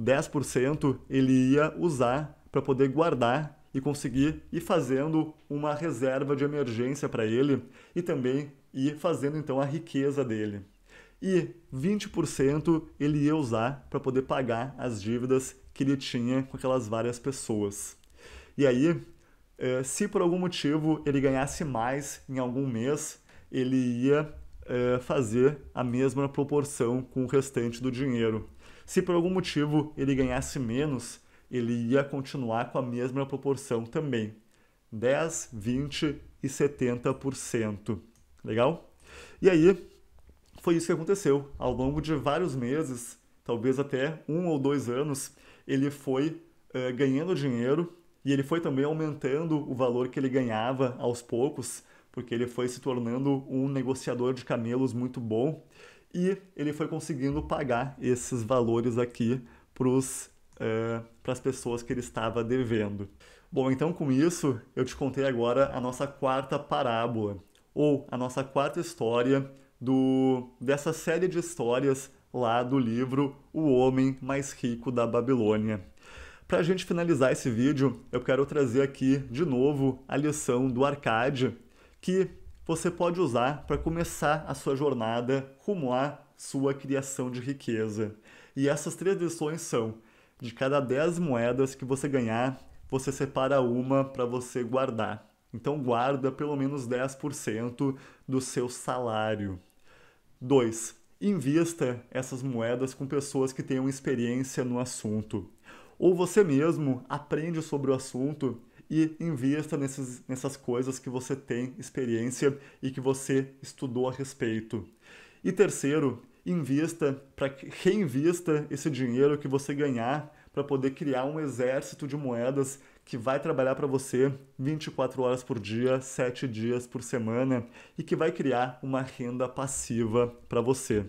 10% ele ia usar para poder guardar e conseguir ir fazendo uma reserva de emergência para ele e também ir fazendo então a riqueza dele. E 20% ele ia usar para poder pagar as dívidas que ele tinha com aquelas várias pessoas. E aí, é, se por algum motivo ele ganhasse mais em algum mês, ele ia é, fazer a mesma proporção com o restante do dinheiro. Se por algum motivo ele ganhasse menos, ele ia continuar com a mesma proporção também. 10, 20 e 70%. Legal? E aí, foi isso que aconteceu. Ao longo de vários meses, talvez até um ou dois anos, ele foi uh, ganhando dinheiro e ele foi também aumentando o valor que ele ganhava aos poucos, porque ele foi se tornando um negociador de camelos muito bom e ele foi conseguindo pagar esses valores aqui para os uh, eh, para as pessoas que ele estava devendo. Bom, então com isso, eu te contei agora a nossa quarta parábola, ou a nossa quarta história do dessa série de histórias lá do livro O Homem Mais Rico da Babilônia. Para a gente finalizar esse vídeo, eu quero trazer aqui de novo a lição do Arcade, que você pode usar para começar a sua jornada rumo à sua criação de riqueza. E essas três lições são de cada 10 moedas que você ganhar, você separa uma para você guardar. Então guarda pelo menos 10% do seu salário. 2. Invista essas moedas com pessoas que tenham experiência no assunto. Ou você mesmo aprende sobre o assunto e invista nesses, nessas coisas que você tem experiência e que você estudou a respeito. E terceiro, invista para reinvista esse dinheiro que você ganhar para poder criar um exército de moedas que vai trabalhar para você 24 horas por dia, 7 dias por semana e que vai criar uma renda passiva para você.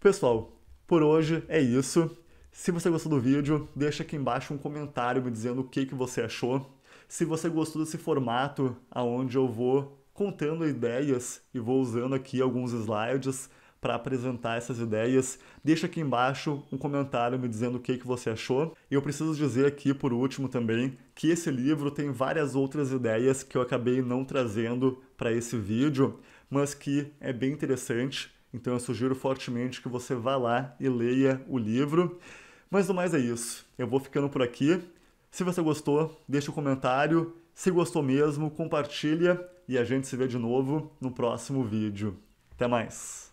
Pessoal, por hoje é isso. Se você gostou do vídeo, deixa aqui embaixo um comentário me dizendo o que, que você achou. Se você gostou desse formato, aonde eu vou contando ideias e vou usando aqui alguns slides para apresentar essas ideias. Deixa aqui embaixo um comentário me dizendo o que, que você achou. E eu preciso dizer aqui, por último também, que esse livro tem várias outras ideias que eu acabei não trazendo para esse vídeo, mas que é bem interessante. Então eu sugiro fortemente que você vá lá e leia o livro. Mas no mais é isso. Eu vou ficando por aqui. Se você gostou, deixa um comentário. Se gostou mesmo, compartilha e a gente se vê de novo no próximo vídeo. Até mais!